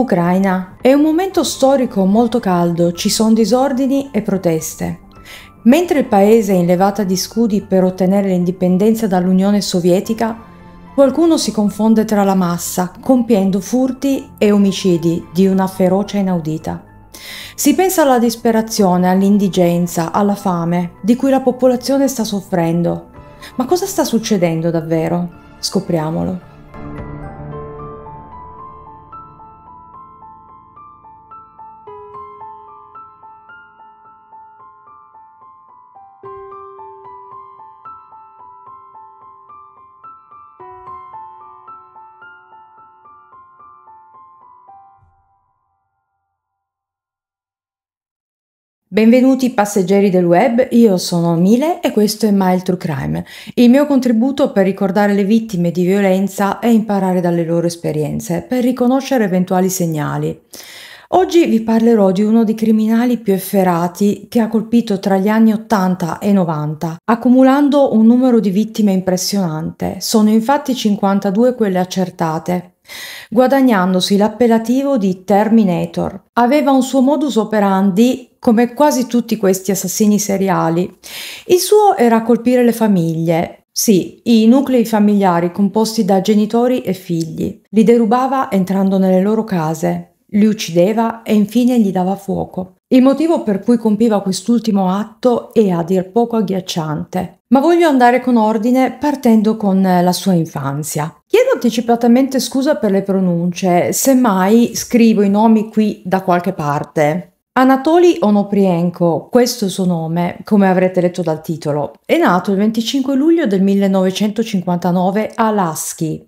Ucraina. È un momento storico molto caldo, ci sono disordini e proteste. Mentre il paese è in levata di scudi per ottenere l'indipendenza dall'Unione Sovietica, qualcuno si confonde tra la massa, compiendo furti e omicidi di una ferocia inaudita. Si pensa alla disperazione, all'indigenza, alla fame di cui la popolazione sta soffrendo. Ma cosa sta succedendo davvero? Scopriamolo. Benvenuti passeggeri del web, io sono Mile e questo è Mile True Crime, il mio contributo per ricordare le vittime di violenza e imparare dalle loro esperienze, per riconoscere eventuali segnali. Oggi vi parlerò di uno dei criminali più efferati che ha colpito tra gli anni 80 e 90, accumulando un numero di vittime impressionante. Sono infatti 52 quelle accertate, guadagnandosi l'appellativo di Terminator. Aveva un suo modus operandi come quasi tutti questi assassini seriali. Il suo era colpire le famiglie, sì, i nuclei familiari composti da genitori e figli. Li derubava entrando nelle loro case, li uccideva e infine gli dava fuoco. Il motivo per cui compiva quest'ultimo atto è a dir poco agghiacciante, ma voglio andare con ordine partendo con la sua infanzia. Chiedo anticipatamente scusa per le pronunce, semmai scrivo i nomi qui da qualche parte. Anatoly Onoprienko, questo il suo nome, come avrete letto dal titolo, è nato il 25 luglio del 1959 a Lasky,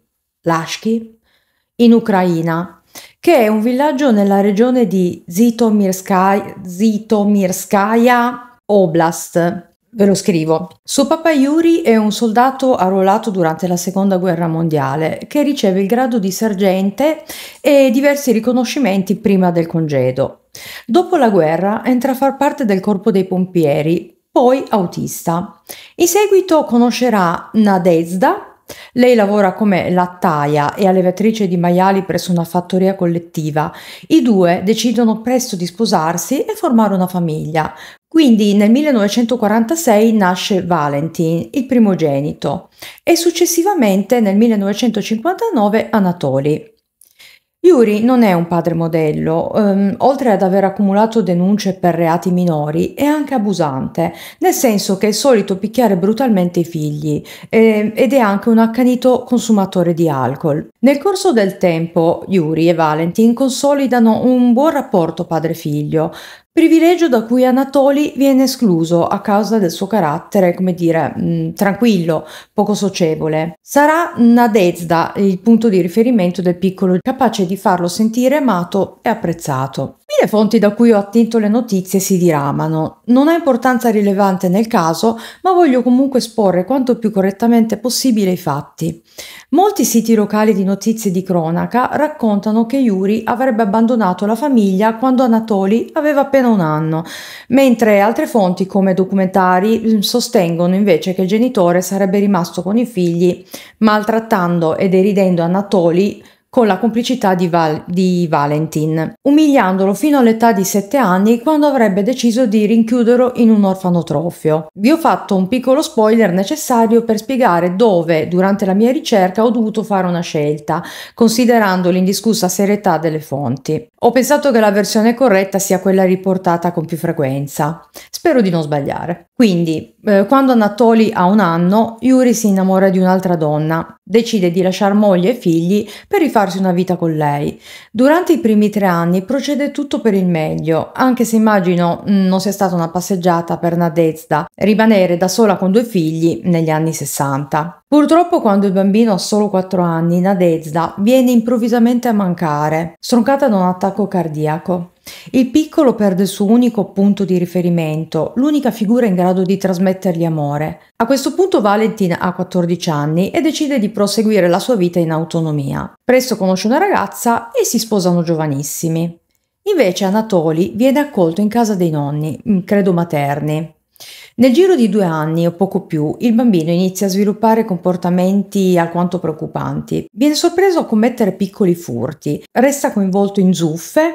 in Ucraina, che è un villaggio nella regione di Zitomirskaya, Zitomirskaya Oblast. Ve lo scrivo. Suo papà Yuri è un soldato arruolato durante la seconda guerra mondiale che riceve il grado di sergente e diversi riconoscimenti prima del congedo. Dopo la guerra entra a far parte del corpo dei pompieri, poi autista. In seguito conoscerà Nadezda, lei lavora come lattaia e allevatrice di maiali presso una fattoria collettiva. I due decidono presto di sposarsi e formare una famiglia. Quindi nel 1946 nasce Valentin, il primogenito, e successivamente nel 1959 Anatoli. Yuri non è un padre modello, ehm, oltre ad aver accumulato denunce per reati minori, è anche abusante, nel senso che è solito picchiare brutalmente i figli ehm, ed è anche un accanito consumatore di alcol. Nel corso del tempo Yuri e Valentin consolidano un buon rapporto padre-figlio, privilegio da cui Anatoli viene escluso a causa del suo carattere, come dire, mh, mm, tranquillo, poco socievole. Sarà Nadezda il punto di riferimento del piccolo, capace di farlo sentire amato e apprezzato. le fonti da cui ho attinto le notizie si diramano. Non ha importanza rilevante nel caso, ma voglio comunque esporre quanto più correttamente possibile i fatti. Molti siti locali di notizie di cronaca raccontano che Yuri avrebbe abbandonato la famiglia quando Anatoli aveva appena altre non hanno, mentre altre fonti come documentari sostengono invece che il genitore sarebbe rimasto con i figli maltrattando e deridendo Anatoli con la complicità di, Val- di Valentin, umiliandolo fino all'età di 7 anni quando avrebbe deciso di rinchiuderlo in un orfanotrofio. Vi ho fatto un piccolo spoiler necessario per spiegare dove, durante la mia ricerca, ho dovuto fare una scelta, considerando l'indiscussa serietà delle fonti. Ho pensato che la versione corretta sia quella riportata con più frequenza. Spero di non sbagliare. Quindi, eh, quando Anatoli ha un anno, Yuri si innamora di un'altra donna, decide di lasciare moglie e figli per rifarsi una vita con lei. Durante i primi tre anni procede tutto per il meglio, anche se immagino mm, non sia stata una passeggiata per Nadezda rimanere da sola con due figli negli anni 60. Purtroppo quando il bambino ha solo 4 anni, Nadezda viene improvvisamente a mancare, stroncata da un attacco cardiaco. Il piccolo perde il suo unico punto di riferimento, l'unica figura in grado di trasmettergli amore. A questo punto Valentin ha 14 anni e decide di proseguire la sua vita in autonomia. Presto conosce una ragazza e si sposano giovanissimi. Invece Anatoli viene accolto in casa dei nonni, credo materni. Nel giro di due anni o poco più, il bambino inizia a sviluppare comportamenti alquanto preoccupanti. Viene sorpreso a commettere piccoli furti, resta coinvolto in zuffe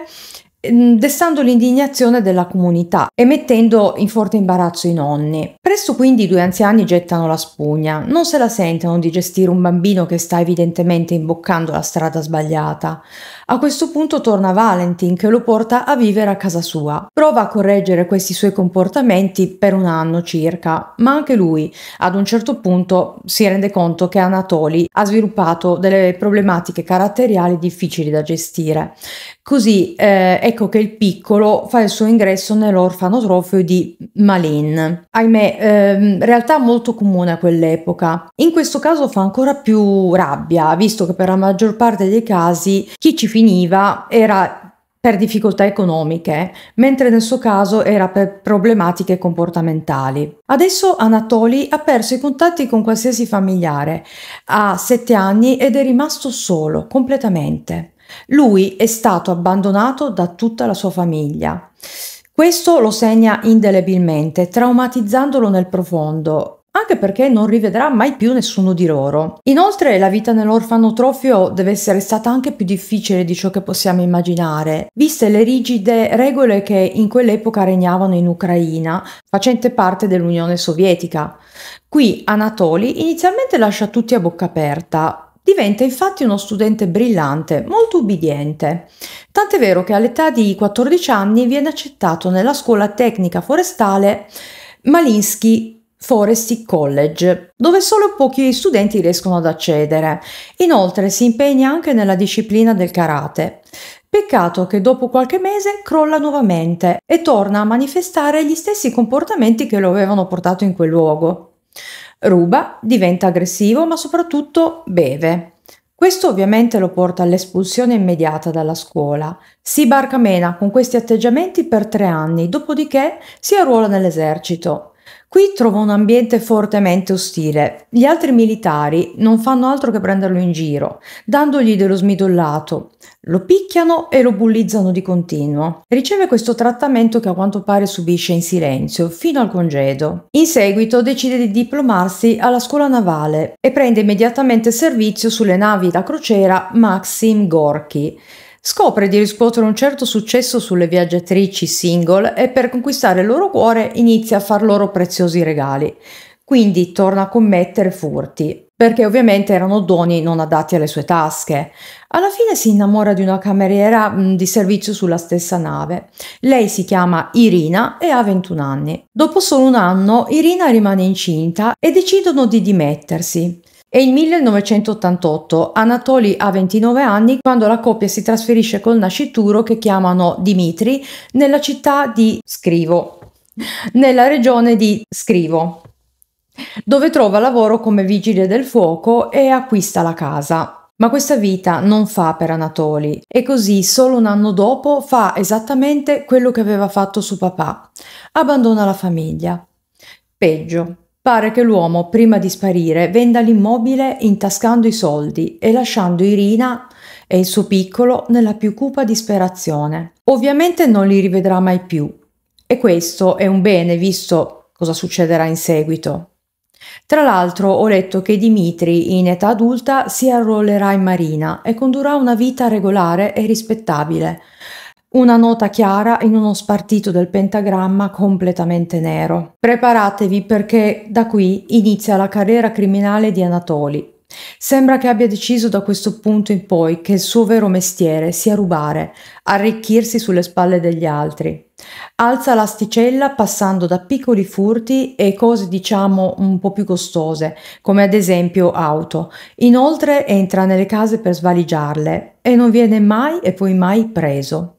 Mm, destando l'indignazione della comunità e mettendo in forte imbarazzo i nonni. Presto quindi i due anziani gettano la spugna, non se la sentono di gestire un bambino che sta evidentemente imboccando la strada sbagliata. A questo punto torna Valentin che lo porta a vivere a casa sua. Prova a correggere questi suoi comportamenti per un anno circa, ma anche lui ad un certo punto si rende conto che Anatoli ha sviluppato delle problematiche caratteriali difficili da gestire. Così eh, ecco che il piccolo fa il suo ingresso nell'orfanotrofio di Malin. Ahimè, ehm, realtà molto comune a quell'epoca. In questo caso fa ancora più rabbia, visto che per la maggior parte dei casi chi ci finiva era per difficoltà economiche, mentre nel suo caso era per problematiche comportamentali. Adesso Anatoli ha perso i contatti con qualsiasi familiare, ha sette anni ed è rimasto solo, completamente. Lui è stato abbandonato da tutta la sua famiglia. Questo lo segna indelebilmente, traumatizzandolo nel profondo anche perché non rivedrà mai più nessuno di loro. Inoltre la vita nell'orfanotrofio deve essere stata anche più difficile di ciò che possiamo immaginare, viste le rigide regole che in quell'epoca regnavano in Ucraina, facente parte dell'Unione Sovietica. Qui Anatoli inizialmente lascia tutti a bocca aperta, Diventa infatti uno studente brillante, molto ubbidiente. Tant'è vero che all'età di 14 anni viene accettato nella scuola tecnica forestale Malinsky Forestry College, dove solo pochi studenti riescono ad accedere. Inoltre si impegna anche nella disciplina del karate. Peccato che dopo qualche mese crolla nuovamente e torna a manifestare gli stessi comportamenti che lo avevano portato in quel luogo. Ruba, diventa aggressivo ma soprattutto beve. Questo ovviamente lo porta all'espulsione immediata dalla scuola. Si barcamena con questi atteggiamenti per tre anni, dopodiché si arruola nell'esercito. Qui trova un ambiente fortemente ostile. Gli altri militari non fanno altro che prenderlo in giro, dandogli dello smidollato. Lo picchiano e lo bullizzano di continuo. Riceve questo trattamento che a quanto pare subisce in silenzio, fino al congedo. In seguito decide di diplomarsi alla scuola navale e prende immediatamente servizio sulle navi da crociera Maxim Gorky, Scopre di riscuotere un certo successo sulle viaggiatrici single e per conquistare il loro cuore inizia a far loro preziosi regali. Quindi torna a commettere furti, perché ovviamente erano doni non adatti alle sue tasche. Alla fine si innamora di una cameriera di servizio sulla stessa nave. Lei si chiama Irina e ha 21 anni. Dopo solo un anno Irina rimane incinta e decidono di dimettersi. È il 1988, Anatoli ha 29 anni quando la coppia si trasferisce col nascituro che chiamano Dimitri nella città di Scrivo, nella regione di Scrivo, dove trova lavoro come vigile del fuoco e acquista la casa. Ma questa vita non fa per Anatoli e così solo un anno dopo fa esattamente quello che aveva fatto suo papà. Abbandona la famiglia. Peggio, Pare che l'uomo, prima di sparire, venda l'immobile intascando i soldi e lasciando Irina e il suo piccolo nella più cupa disperazione. Ovviamente non li rivedrà mai più e questo è un bene visto cosa succederà in seguito. Tra l'altro ho letto che Dimitri in età adulta si arruolerà in marina e condurrà una vita regolare e rispettabile, una nota chiara in uno spartito del pentagramma completamente nero. Preparatevi perché da qui inizia la carriera criminale di Anatoli. Sembra che abbia deciso da questo punto in poi che il suo vero mestiere sia rubare, arricchirsi sulle spalle degli altri. Alza l'asticella passando da piccoli furti e cose diciamo un po' più costose, come ad esempio auto. Inoltre entra nelle case per svaligiarle e non viene mai e poi mai preso.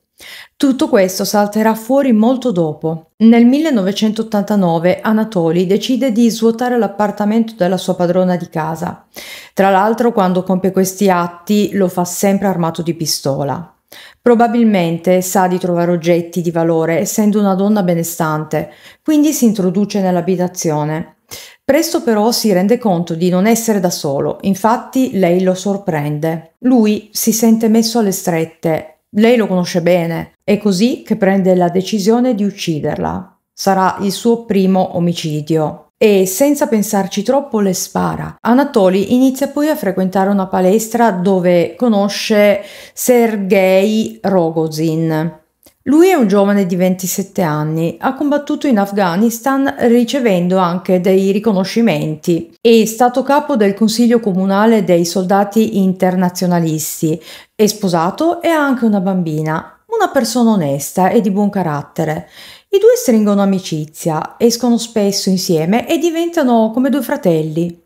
Tutto questo salterà fuori molto dopo. Nel 1989 Anatoli decide di svuotare l'appartamento della sua padrona di casa. Tra l'altro quando compie questi atti lo fa sempre armato di pistola. Probabilmente sa di trovare oggetti di valore essendo una donna benestante, quindi si introduce nell'abitazione. Presto però si rende conto di non essere da solo, infatti lei lo sorprende. Lui si sente messo alle strette lei lo conosce bene, è così che prende la decisione di ucciderla. Sarà il suo primo omicidio e senza pensarci troppo le spara. Anatoly inizia poi a frequentare una palestra dove conosce Sergei Rogozin. Lui è un giovane di 27 anni, ha combattuto in Afghanistan ricevendo anche dei riconoscimenti. È stato capo del Consiglio Comunale dei Soldati Internazionalisti, è sposato e ha anche una bambina, una persona onesta e di buon carattere. I due stringono amicizia, escono spesso insieme e diventano come due fratelli.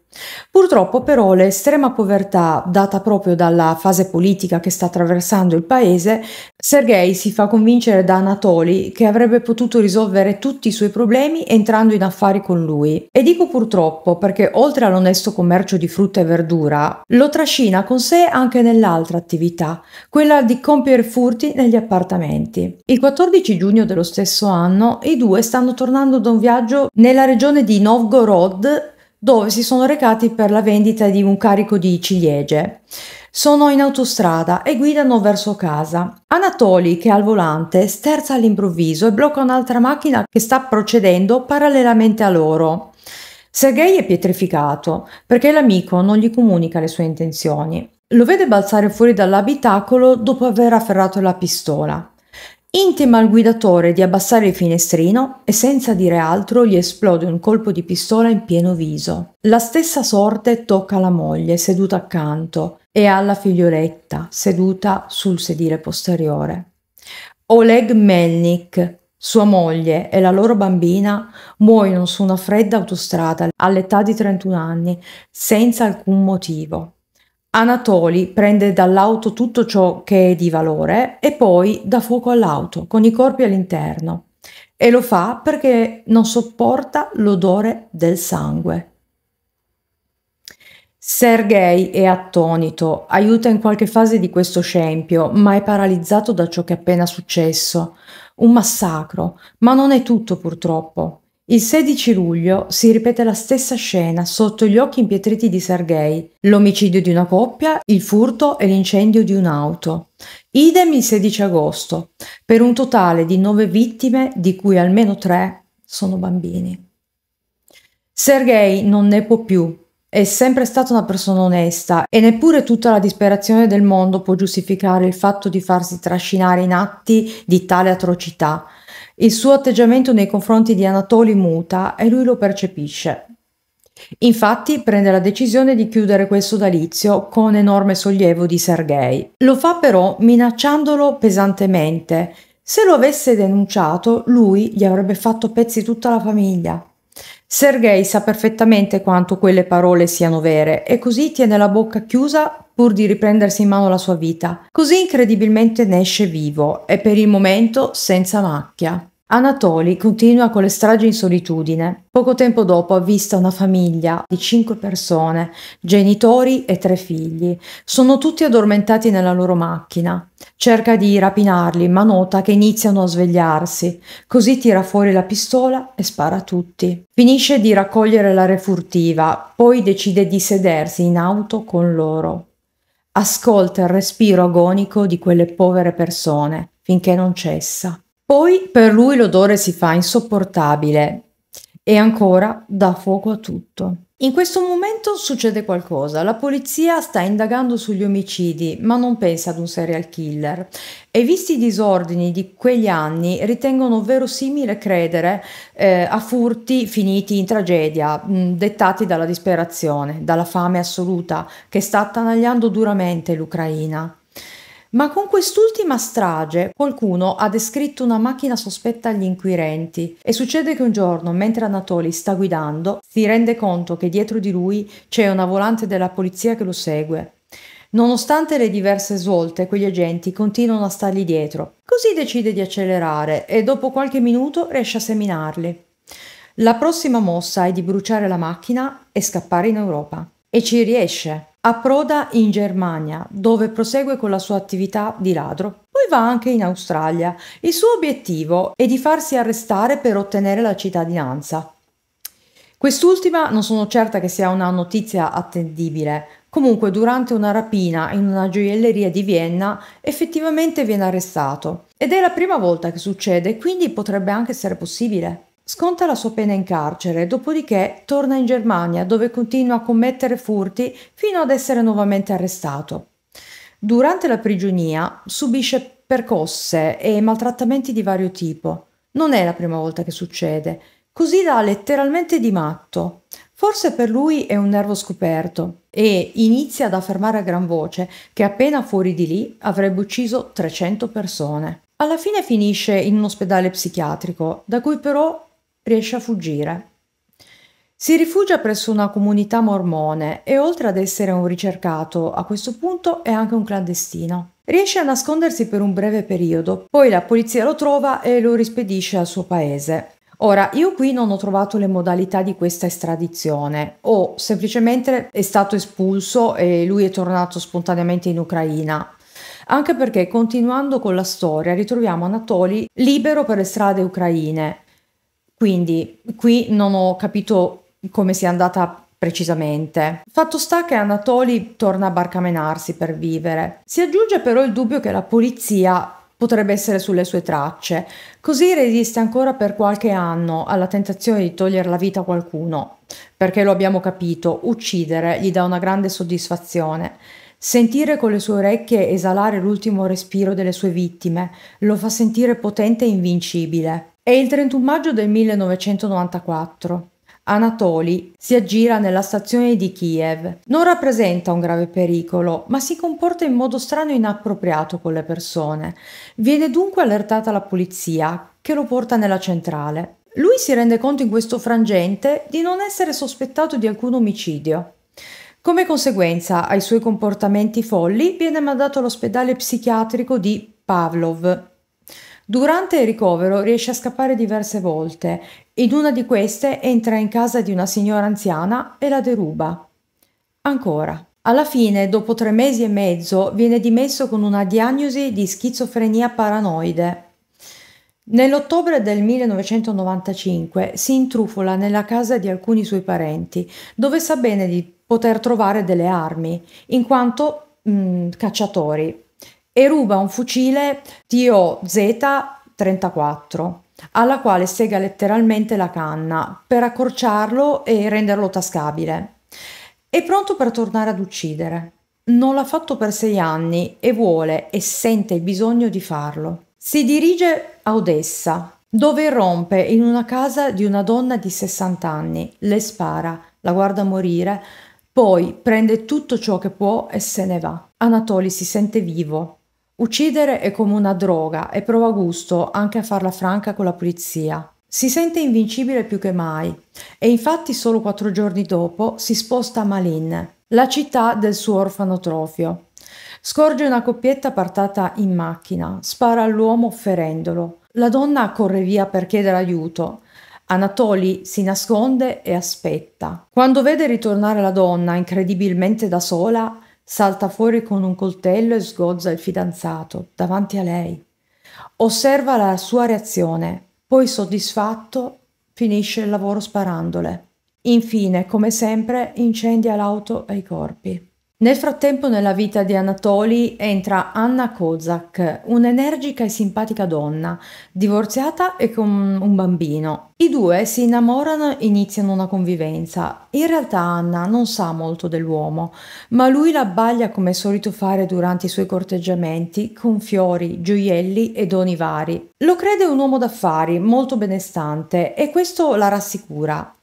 Purtroppo però l'estrema povertà data proprio dalla fase politica che sta attraversando il paese, Sergei si fa convincere da Anatoli che avrebbe potuto risolvere tutti i suoi problemi entrando in affari con lui. E dico purtroppo perché oltre all'onesto commercio di frutta e verdura, lo trascina con sé anche nell'altra attività, quella di compiere furti negli appartamenti. Il 14 giugno dello stesso anno i due stanno tornando da un viaggio nella regione di Novgorod dove si sono recati per la vendita di un carico di ciliegie. Sono in autostrada e guidano verso casa. Anatoli, che è al volante, sterza all'improvviso e blocca un'altra macchina che sta procedendo parallelamente a loro. Sergei è pietrificato perché l'amico non gli comunica le sue intenzioni. Lo vede balzare fuori dall'abitacolo dopo aver afferrato la pistola. Intima al guidatore di abbassare il finestrino e senza dire altro gli esplode un colpo di pistola in pieno viso. La stessa sorte tocca alla moglie seduta accanto e alla figlioletta seduta sul sedile posteriore. Oleg Melnik, sua moglie e la loro bambina muoiono su una fredda autostrada all'età di 31 anni senza alcun motivo. Anatoli prende dall'auto tutto ciò che è di valore e poi dà fuoco all'auto con i corpi all'interno. E lo fa perché non sopporta l'odore del sangue. Sergei è attonito, aiuta in qualche fase di questo scempio, ma è paralizzato da ciò che è appena successo. Un massacro, ma non è tutto purtroppo. Il 16 luglio si ripete la stessa scena sotto gli occhi impietriti di Sergei, l'omicidio di una coppia, il furto e l'incendio di un'auto. Idem il 16 agosto, per un totale di nove vittime, di cui almeno tre sono bambini. Sergei non ne può più. È sempre stata una persona onesta e neppure tutta la disperazione del mondo può giustificare il fatto di farsi trascinare in atti di tale atrocità, il suo atteggiamento nei confronti di Anatoli muta e lui lo percepisce. Infatti prende la decisione di chiudere questo odalizio con enorme sollievo di Sergei. Lo fa però minacciandolo pesantemente. Se lo avesse denunciato, lui gli avrebbe fatto pezzi tutta la famiglia. Sergei sa perfettamente quanto quelle parole siano vere e così tiene la bocca chiusa pur di riprendersi in mano la sua vita. Così incredibilmente ne esce vivo e per il momento senza macchia. Anatoli continua con le stragi in solitudine. Poco tempo dopo avvista una famiglia di cinque persone, genitori e tre figli. Sono tutti addormentati nella loro macchina. Cerca di rapinarli, ma nota che iniziano a svegliarsi. Così tira fuori la pistola e spara a tutti. Finisce di raccogliere la refurtiva, poi decide di sedersi in auto con loro. Ascolta il respiro agonico di quelle povere persone finché non cessa. Poi per lui l'odore si fa insopportabile e ancora dà fuoco a tutto. In questo momento succede qualcosa, la polizia sta indagando sugli omicidi ma non pensa ad un serial killer e visti i disordini di quegli anni ritengono verosimile credere eh, a furti finiti in tragedia, mh, dettati dalla disperazione, dalla fame assoluta che sta attanagliando duramente l'Ucraina. Ma con quest'ultima strage qualcuno ha descritto una macchina sospetta agli inquirenti e succede che un giorno, mentre Anatoli sta guidando, si rende conto che dietro di lui c'è una volante della polizia che lo segue. Nonostante le diverse svolte, quegli agenti continuano a stargli dietro. Così decide di accelerare e dopo qualche minuto riesce a seminarli. La prossima mossa è di bruciare la macchina e scappare in Europa. E ci riesce. Approda in Germania, dove prosegue con la sua attività di ladro. Poi va anche in Australia. Il suo obiettivo è di farsi arrestare per ottenere la cittadinanza. Quest'ultima non sono certa che sia una notizia attendibile. Comunque, durante una rapina in una gioielleria di Vienna, effettivamente viene arrestato. Ed è la prima volta che succede, quindi potrebbe anche essere possibile. Sconta la sua pena in carcere, dopodiché torna in Germania dove continua a commettere furti fino ad essere nuovamente arrestato. Durante la prigionia subisce percosse e maltrattamenti di vario tipo. Non è la prima volta che succede, così da letteralmente di matto. Forse per lui è un nervo scoperto e inizia ad affermare a gran voce che appena fuori di lì avrebbe ucciso 300 persone. Alla fine finisce in un ospedale psichiatrico, da cui però riesce a fuggire. Si rifugia presso una comunità mormone e oltre ad essere un ricercato, a questo punto è anche un clandestino. Riesce a nascondersi per un breve periodo, poi la polizia lo trova e lo rispedisce al suo paese. Ora, io qui non ho trovato le modalità di questa estradizione, o semplicemente è stato espulso e lui è tornato spontaneamente in Ucraina. Anche perché continuando con la storia ritroviamo Anatoli libero per le strade ucraine, quindi qui non ho capito come sia andata precisamente. Fatto sta che Anatoli torna a barcamenarsi per vivere. Si aggiunge però il dubbio che la polizia potrebbe essere sulle sue tracce, così resiste ancora per qualche anno alla tentazione di togliere la vita a qualcuno, perché lo abbiamo capito, uccidere gli dà una grande soddisfazione. Sentire con le sue orecchie esalare l'ultimo respiro delle sue vittime lo fa sentire potente e invincibile. È il 31 maggio del 1994. Anatoly si aggira nella stazione di Kiev. Non rappresenta un grave pericolo, ma si comporta in modo strano e inappropriato con le persone. Viene dunque allertata la polizia, che lo porta nella centrale. Lui si rende conto in questo frangente di non essere sospettato di alcun omicidio. Come conseguenza ai suoi comportamenti folli viene mandato all'ospedale psichiatrico di Pavlov, Durante il ricovero riesce a scappare diverse volte. In una di queste entra in casa di una signora anziana e la deruba. Ancora. Alla fine, dopo tre mesi e mezzo, viene dimesso con una diagnosi di schizofrenia paranoide. Nell'ottobre del 1995 si intrufola nella casa di alcuni suoi parenti, dove sa bene di poter trovare delle armi, in quanto mh, mm, cacciatori e ruba un fucile TOZ 34 alla quale sega letteralmente la canna per accorciarlo e renderlo tascabile. È pronto per tornare ad uccidere. Non l'ha fatto per sei anni e vuole e sente il bisogno di farlo. Si dirige a Odessa, dove rompe in una casa di una donna di 60 anni, le spara, la guarda morire, poi prende tutto ciò che può e se ne va. Anatoli si sente vivo, Uccidere è come una droga e prova gusto anche a farla franca con la polizia. Si sente invincibile più che mai e infatti solo quattro giorni dopo si sposta a Malin, la città del suo orfanotrofio. Scorge una coppietta apartata in macchina, spara all'uomo ferendolo. La donna corre via per chiedere aiuto. Anatoli si nasconde e aspetta. Quando vede ritornare la donna, incredibilmente da sola, salta fuori con un coltello e sgozza il fidanzato davanti a lei. Osserva la sua reazione, poi soddisfatto finisce il lavoro sparandole. Infine, come sempre, incendia l'auto e i corpi. Nel frattempo nella vita di Anatoly entra Anna Kozak, un'energica e simpatica donna, divorziata e con un bambino. I due si innamorano e iniziano una convivenza. In realtà Anna non sa molto dell'uomo, ma lui l'abbaglia come è solito fare durante i suoi corteggiamenti con fiori, gioielli e doni vari. Lo crede un uomo d'affari, molto benestante, e questo la rassicura.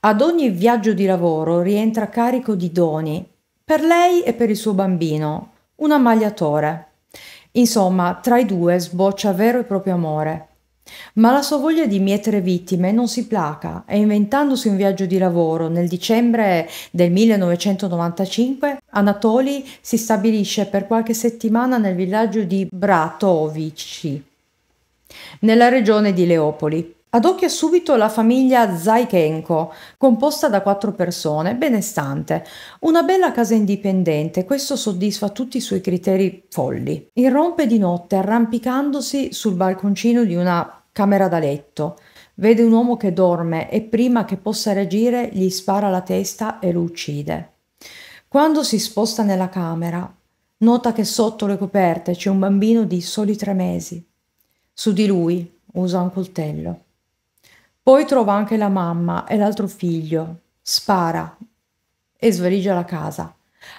Ad ogni viaggio di lavoro rientra carico di doni, per lei e per il suo bambino, un ammagliatore. Insomma, tra i due sboccia vero e proprio amore. Ma la sua voglia di mietere vittime non si placa e inventandosi un viaggio di lavoro nel dicembre del 1995, Anatoli si stabilisce per qualche settimana nel villaggio di Bratovici, nella regione di Leopoli. Adocchia subito la famiglia Zaikenko, composta da quattro persone, benestante. Una bella casa indipendente, questo soddisfa tutti i suoi criteri folli. Irrompe di notte arrampicandosi sul balconcino di una camera da letto. Vede un uomo che dorme e prima che possa reagire gli spara la testa e lo uccide. Quando si sposta nella camera, nota che sotto le coperte c'è un bambino di soli tre mesi. Su di lui usa un coltello. Poi trova anche la mamma e l'altro figlio, spara e svaligia la casa,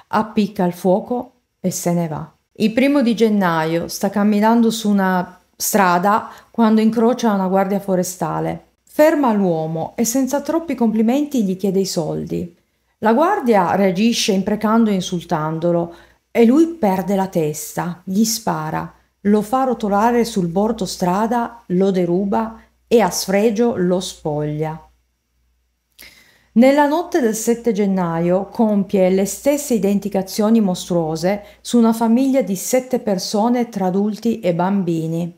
appicca il fuoco e se ne va. Il primo di gennaio sta camminando su una strada quando incrocia una guardia forestale. Ferma l'uomo e senza troppi complimenti gli chiede i soldi. La guardia reagisce imprecando e insultandolo e lui perde la testa, gli spara, lo fa rotolare sul bordo strada, lo deruba e a sfregio lo spoglia. Nella notte del 7 gennaio compie le stesse identicazioni mostruose su una famiglia di sette persone tra adulti e bambini.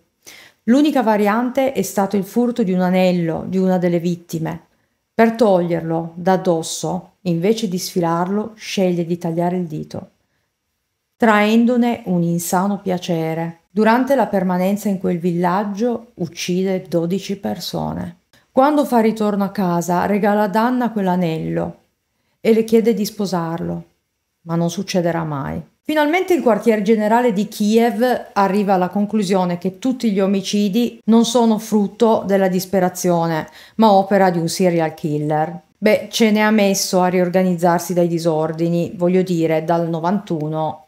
L'unica variante è stato il furto di un anello di una delle vittime. Per toglierlo da addosso, invece di sfilarlo, sceglie di tagliare il dito, traendone un insano piacere. Durante la permanenza in quel villaggio uccide 12 persone. Quando fa ritorno a casa regala a Danna quell'anello e le chiede di sposarlo, ma non succederà mai. Finalmente il quartier generale di Kiev arriva alla conclusione che tutti gli omicidi non sono frutto della disperazione, ma opera di un serial killer. Beh, ce ne ha messo a riorganizzarsi dai disordini, voglio dire, dal 91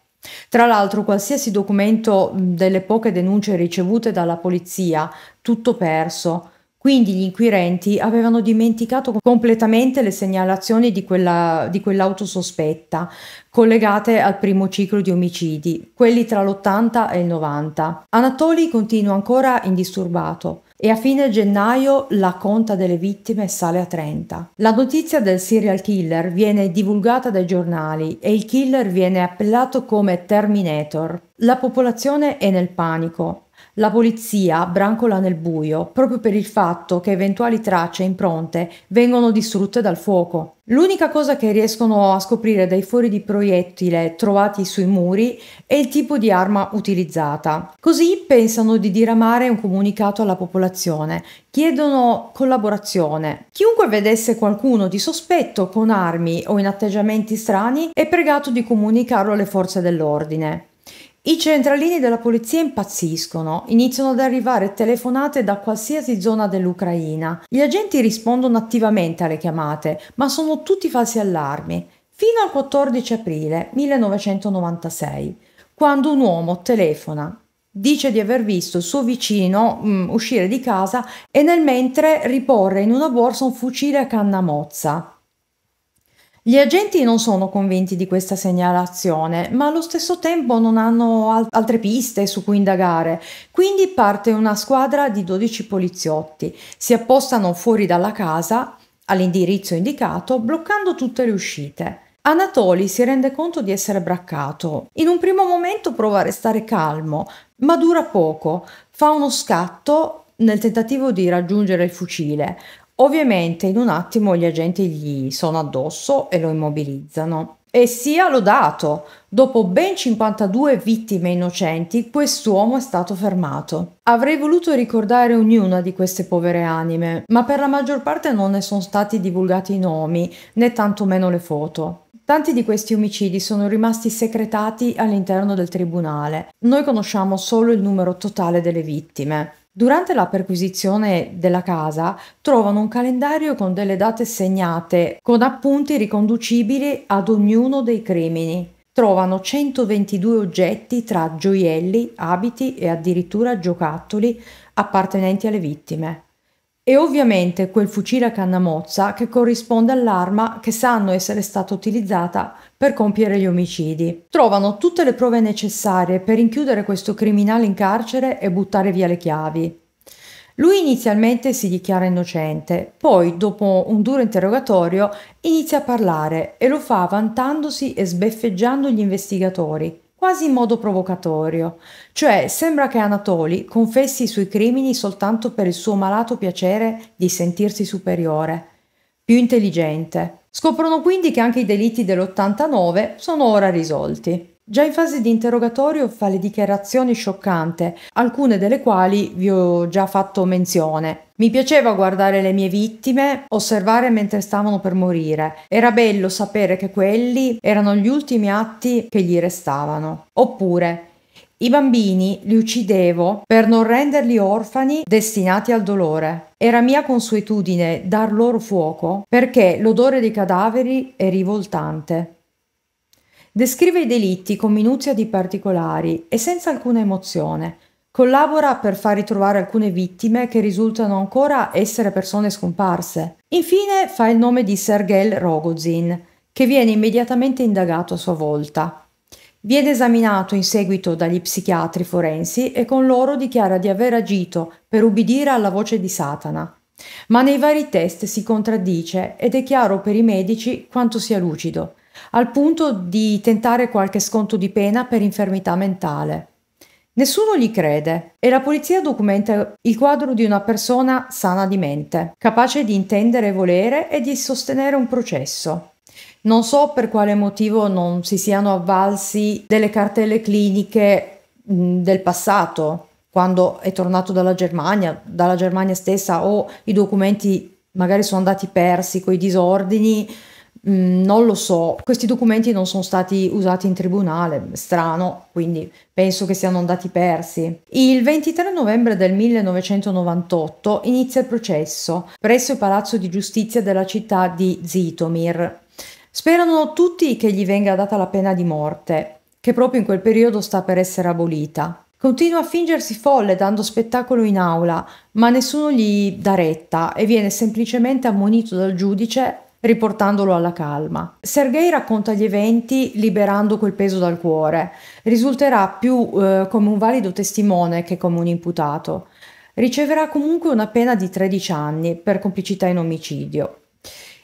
tra l'altro qualsiasi documento delle poche denunce ricevute dalla polizia, tutto perso, quindi gli inquirenti avevano dimenticato completamente le segnalazioni di, quella, di quell'auto sospetta, collegate al primo ciclo di omicidi, quelli tra l'80 e il 90. Anatoli continua ancora indisturbato e a fine gennaio la conta delle vittime sale a 30. La notizia del serial killer viene divulgata dai giornali e il killer viene appellato come Terminator. La popolazione è nel panico. La polizia brancola nel buio proprio per il fatto che eventuali tracce e impronte vengono distrutte dal fuoco. L'unica cosa che riescono a scoprire dai fori di proiettile trovati sui muri è il tipo di arma utilizzata. Così pensano di diramare un comunicato alla popolazione, chiedono collaborazione. Chiunque vedesse qualcuno di sospetto con armi o in atteggiamenti strani è pregato di comunicarlo alle forze dell'ordine. I centralini della polizia impazziscono, iniziano ad arrivare telefonate da qualsiasi zona dell'Ucraina. Gli agenti rispondono attivamente alle chiamate, ma sono tutti falsi allarmi, fino al 14 aprile 1996, quando un uomo telefona. Dice di aver visto il suo vicino mm, uscire di casa e nel mentre riporre in una borsa un fucile a canna mozza. Gli agenti non sono convinti di questa segnalazione, ma allo stesso tempo non hanno al altre piste su cui indagare, quindi parte una squadra di 12 poliziotti. Si appostano fuori dalla casa, all'indirizzo indicato, bloccando tutte le uscite. Anatoli si rende conto di essere braccato. In un primo momento prova a restare calmo, ma dura poco. Fa uno scatto nel tentativo di raggiungere il fucile, Ovviamente in un attimo gli agenti gli sono addosso e lo immobilizzano. E sia lodato, dopo ben 52 vittime innocenti, quest'uomo è stato fermato. Avrei voluto ricordare ognuna di queste povere anime, ma per la maggior parte non ne sono stati divulgati i nomi, né tantomeno le foto. Tanti di questi omicidi sono rimasti secretati all'interno del tribunale. Noi conosciamo solo il numero totale delle vittime. Durante la perquisizione della casa trovano un calendario con delle date segnate, con appunti riconducibili ad ognuno dei crimini. Trovano 122 oggetti tra gioielli, abiti e addirittura giocattoli appartenenti alle vittime e ovviamente quel fucile a canna mozza che corrisponde all'arma che sanno essere stata utilizzata per compiere gli omicidi. Trovano tutte le prove necessarie per rinchiudere questo criminale in carcere e buttare via le chiavi. Lui inizialmente si dichiara innocente, poi dopo un duro interrogatorio inizia a parlare e lo fa vantandosi e sbeffeggiando gli investigatori, quasi in modo provocatorio, cioè sembra che Anatoli confessi i suoi crimini soltanto per il suo malato piacere di sentirsi superiore, più intelligente. Scoprono quindi che anche i delitti dell'89 sono ora risolti. Già in fase di interrogatorio fa le dichiarazioni scioccante, alcune delle quali vi ho già fatto menzione. Mi piaceva guardare le mie vittime, osservare mentre stavano per morire. Era bello sapere che quelli erano gli ultimi atti che gli restavano. Oppure, i bambini li uccidevo per non renderli orfani destinati al dolore. Era mia consuetudine dar loro fuoco perché l'odore dei cadaveri è rivoltante. Descrive i delitti con minuzia di particolari e senza alcuna emozione. Collabora per far ritrovare alcune vittime che risultano ancora essere persone scomparse. Infine fa il nome di Sergei Rogozin, che viene immediatamente indagato a sua volta. Viene esaminato in seguito dagli psichiatri forensi e con loro dichiara di aver agito per ubbidire alla voce di Satana. Ma nei vari test si contraddice ed è chiaro per i medici quanto sia lucido al punto di tentare qualche sconto di pena per infermità mentale. Nessuno gli crede e la polizia documenta il quadro di una persona sana di mente, capace di intendere e volere e di sostenere un processo. Non so per quale motivo non si siano avvalsi delle cartelle cliniche mm, del passato, quando è tornato dalla Germania, dalla Germania stessa, o i documenti magari sono andati persi con i disordini Mm, non lo so, questi documenti non sono stati usati in tribunale, strano, quindi penso che siano andati persi. Il 23 novembre del 1998 inizia il processo presso il Palazzo di Giustizia della città di Zitomir. Sperano tutti che gli venga data la pena di morte, che proprio in quel periodo sta per essere abolita. Continua a fingersi folle dando spettacolo in aula, ma nessuno gli dà retta e viene semplicemente ammonito dal giudice riportandolo alla calma. Sergei racconta gli eventi liberando quel peso dal cuore. Risulterà più eh, come un valido testimone che come un imputato. Riceverà comunque una pena di 13 anni per complicità in omicidio.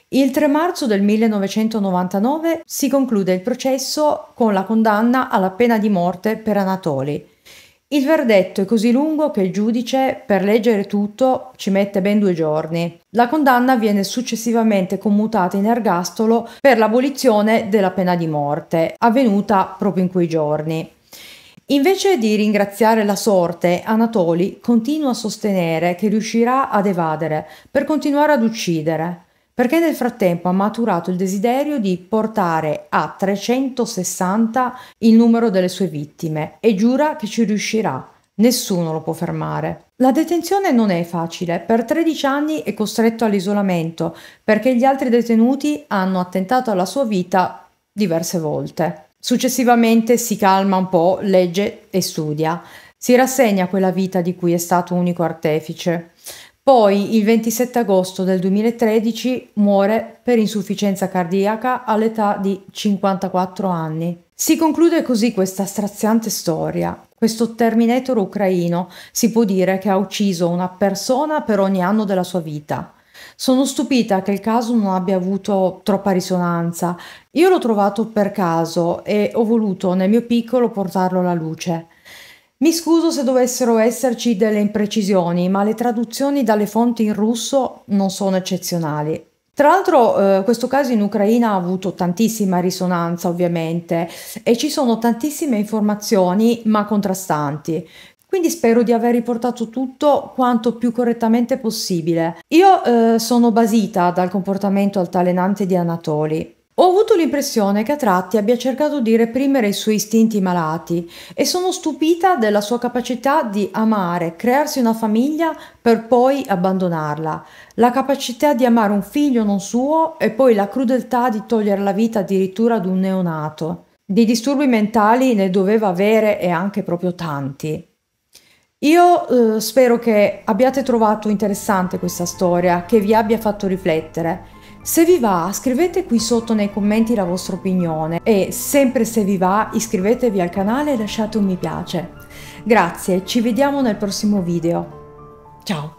Il 3 marzo del 1999 si conclude il processo con la condanna alla pena di morte per Anatoli, il verdetto è così lungo che il giudice, per leggere tutto, ci mette ben due giorni. La condanna viene successivamente commutata in ergastolo per l'abolizione della pena di morte, avvenuta proprio in quei giorni. Invece di ringraziare la sorte, Anatoli continua a sostenere che riuscirà ad evadere per continuare ad uccidere perché nel frattempo ha maturato il desiderio di portare a 360 il numero delle sue vittime e giura che ci riuscirà. Nessuno lo può fermare. La detenzione non è facile, per 13 anni è costretto all'isolamento perché gli altri detenuti hanno attentato alla sua vita diverse volte. Successivamente si calma un po', legge e studia. Si rassegna a quella vita di cui è stato unico artefice. Poi, il 27 agosto del 2013, muore per insufficienza cardiaca all'età di 54 anni. Si conclude così questa straziante storia. Questo Terminator ucraino si può dire che ha ucciso una persona per ogni anno della sua vita. Sono stupita che il caso non abbia avuto troppa risonanza. Io l'ho trovato per caso e ho voluto nel mio piccolo portarlo alla luce. Mi scuso se dovessero esserci delle imprecisioni, ma le traduzioni dalle fonti in russo non sono eccezionali. Tra l'altro eh, questo caso in Ucraina ha avuto tantissima risonanza ovviamente e ci sono tantissime informazioni ma contrastanti. Quindi spero di aver riportato tutto quanto più correttamente possibile. Io eh, sono basita dal comportamento altalenante di Anatoli. Ho avuto l'impressione che a tratti abbia cercato di reprimere i suoi istinti malati e sono stupita della sua capacità di amare, crearsi una famiglia per poi abbandonarla, la capacità di amare un figlio non suo e poi la crudeltà di togliere la vita addirittura ad un neonato. Di disturbi mentali ne doveva avere e anche proprio tanti. Io eh, spero che abbiate trovato interessante questa storia, che vi abbia fatto riflettere se vi va scrivete qui sotto nei commenti la vostra opinione e sempre se vi va iscrivetevi al canale e lasciate un mi piace. Grazie, ci vediamo nel prossimo video. Ciao!